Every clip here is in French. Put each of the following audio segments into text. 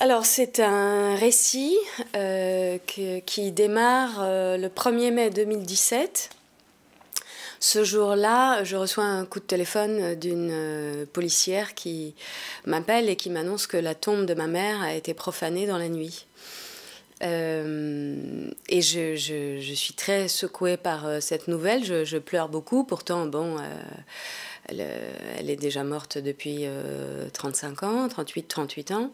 Alors c'est un récit euh, qui démarre euh, le 1er mai 2017. Ce jour-là, je reçois un coup de téléphone d'une euh, policière qui m'appelle et qui m'annonce que la tombe de ma mère a été profanée dans la nuit. Euh, et je, je, suis très secouée par euh, cette nouvelle. Je, pleure beaucoup. Pourtant, bon, euh, elle, est déjà morte depuis 35 ans, 38, 38 ans.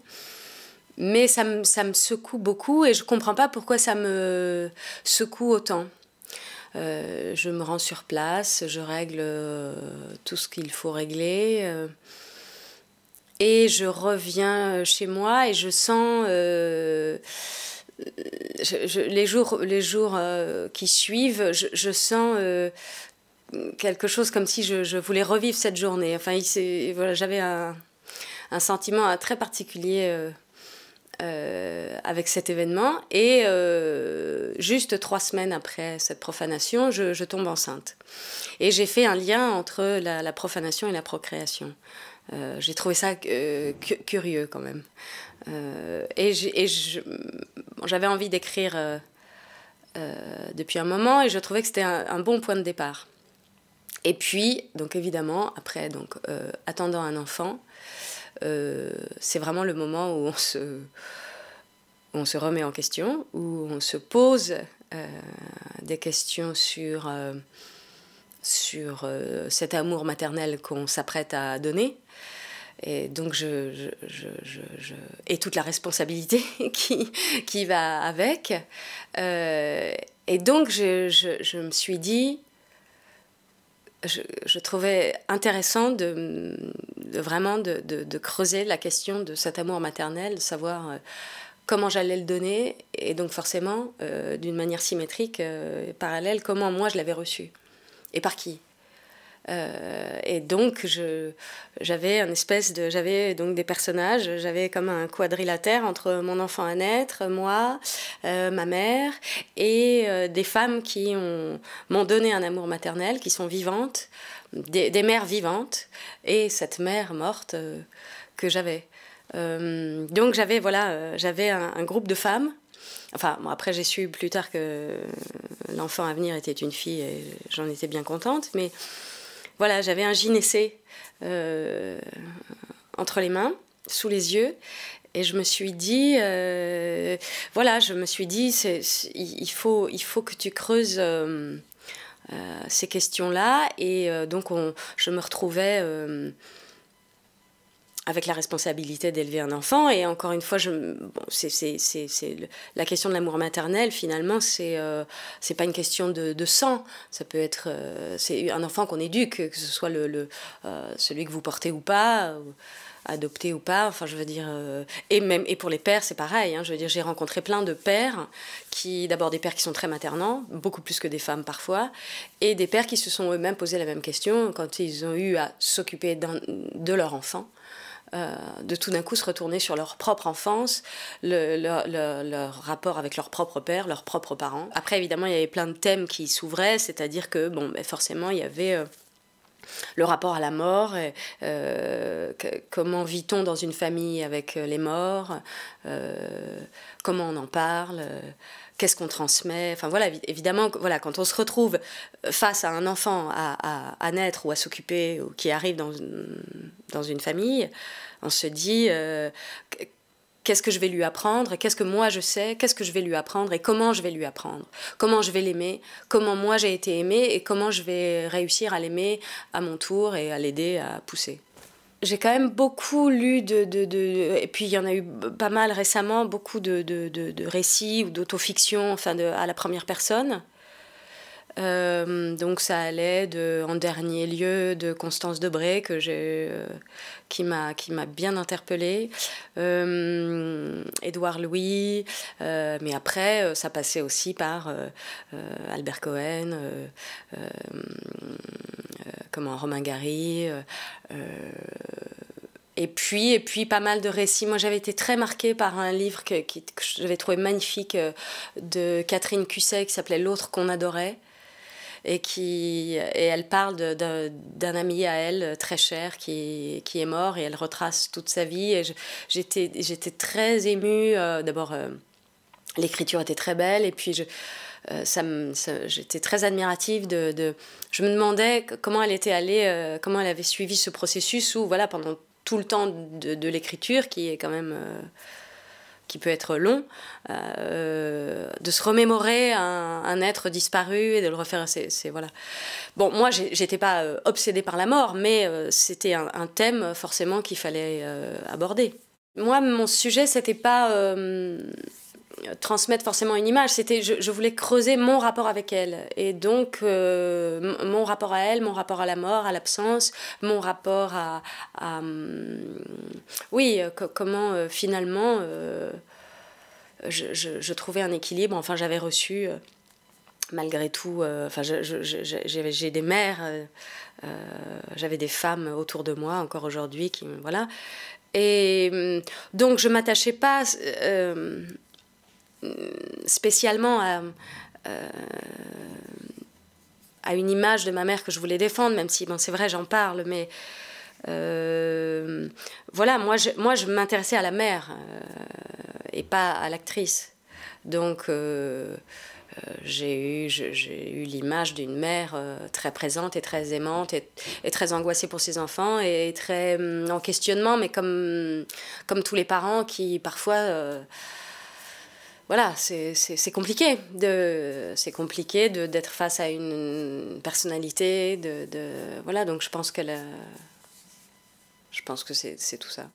Mais ça me, ça me secoue beaucoup et je ne comprends pas pourquoi ça me secoue autant. je me rends sur place, je règle tout ce qu'il faut régler. et je reviens chez moi et je sens les jours, les jours euh, qui suivent, je, sens euh, quelque chose comme si je, voulais revivre cette journée. Enfin, voilà, j'avais un, sentiment très particulier. Euh, euh, avec cet événement. Et euh, juste trois semaines après cette profanation, je, tombe enceinte. Et j'ai fait un lien entre la, profanation et la procréation. Euh, j'ai trouvé ça curieux quand même. et j'avais envie d'écrire depuis un moment et je trouvais que c'était un, un, bon point de départ. Et puis, donc évidemment, après donc attendant un enfant, euh, c'est vraiment le moment où on se, on se remet en question, où on se pose euh, des questions sur, euh, sur cet amour maternel qu'on s'apprête à donner. Et donc, je, et toute la responsabilité qui, qui va avec. et donc, je, me suis dit, je, trouvais intéressant de, vraiment de, creuser la question de cet amour maternel, de savoir euh, comment j'allais le donner et donc forcément, euh, d'une manière symétrique, euh, parallèle, comment moi je l'avais reçu et par qui. Euh, et donc, j'avais un espèce de, j'avais donc des personnages, j'avais comme un quadrilatère entre mon enfant à naître, moi, euh, ma mère, et euh, des femmes qui m'ont donné un amour maternel, qui sont vivantes, des, mères vivantes, et cette mère morte que j'avais. donc j'avais voilà, j'avais un, groupe de femmes Enfin, après, j'ai su plus tard que l'enfant à venir était une fille et j'en étais bien contente, mais voilà, j'avais un gynécée euh, entre les mains, sous les yeux, et je me suis dit, euh, voilà, je me suis dit, il, faut, il faut que tu creuses euh, ces questions-là. Et donc, je me retrouvais avec la responsabilité d'élever un enfant. Et encore une fois, je, bon, c'est, la question de l'amour maternel, finalement, c'est, euh, c'est pas une question de, sang. Ça peut être euh, c'est un enfant qu'on éduque, que ce soit le, euh, celui que vous portez ou pas adopté ou pas. Enfin, je veux dire, euh, et même et pour les pères, c'est pareil. Hein, je veux dire, j'ai rencontré plein de pères qui, d'abord des pères qui sont très maternants, beaucoup plus que des femmes parfois, et des pères qui se sont eux-mêmes posés la même question quand ils ont eu à s'occuper de leur enfant. Euh, de tout d'un coup se retourner sur leur propre enfance, leur rapport avec leur propre père, leurs propres parents. Après, évidemment, il y avait plein de thèmes qui s'ouvraient, c'est-à-dire que, bon, ben forcément, il y avait euh, le rapport à la mort, euh, comment vit-on dans une famille avec euh, les morts, euh, comment on en parle, qu'est-ce qu'on transmet. Enfin voilà, évidemment, voilà, quand on se retrouve face à un enfant à, naître ou à s'occuper ou qui arrive dans, dans une famille, on se dit qu'est-ce que je vais lui apprendre, qu'est-ce que moi je sais, qu'est-ce que je vais lui apprendre et comment je vais lui apprendre, comment je vais l'aimer, comment moi j'ai été aimée et comment je vais réussir à l'aimer à mon tour et à l'aider à pousser. J'ai quand même beaucoup lu de, Et puis il y en a eu pas mal récemment, beaucoup de, de récits ou d'autofiction enfin à la première personne. Euh, donc ça allait de, en dernier lieu de Constance Debré que euh, qui m'a qui m'a bien interpellée, euh, Edouard Louis, euh, mais après ça passait aussi par Albert Cohen, comment Romain Gary. Et puis, et puis pas mal de récits. Moi, j'avais été très marquée par un livre que, que j'avais trouvé magnifique de Catherine Cusset qui s'appelait L'autre qu'on adorait et, qui, et elle parle d'un ami à elle euh, très cher qui, qui, est mort et elle retrace toute sa vie. Et j'étais très émue. Euh, d'abord, euh, l'écriture était très belle et puis je. ça, j'étais très admirative de, de, Je me demandais comment elle était allée, comment elle avait suivi ce processus où, voilà, pendant tout le temps de, de l'écriture, qui est quand même qui peut être long, euh, de se remémorer un, être disparu et de le refaire. voilà. Bon, moi, j'étais pas euh, obsédée par la mort, mais euh, c'était un, un, thème forcément qu'il fallait aborder. Moi, mon sujet, c'était pas euh, transmettre forcément une image. C'était, je, je, voulais creuser mon rapport avec elle. Et donc, euh, mon rapport à elle, mon rapport à la mort, à l'absence, mon rapport à. à, hum, oui, euh, comment finalement je, je, je, trouvais un équilibre. Enfin, j'avais reçu. Malgré tout, enfin, j'ai des mères, j'avais des femmes autour de moi encore aujourd'hui qui, voilà. Et hum, donc je m'attachais pas euh, spécialement à, euh, à, une image de ma mère que je voulais défendre, même si, bon, c'est vrai, j'en parle, mais euh, voilà, moi je, moi, je m'intéressais à la mère et pas à l'actrice. Donc, j'ai eu, j'ai eu l'image d'une mère très présente et très aimante et, très angoissée pour ses enfants et très hum, en questionnement, mais comme, comme tous les parents qui parfois voilà, c'est compliqué. C'est compliqué d'être face à une personnalité. De, de, voilà, donc je pense que, je pense que c'est tout ça.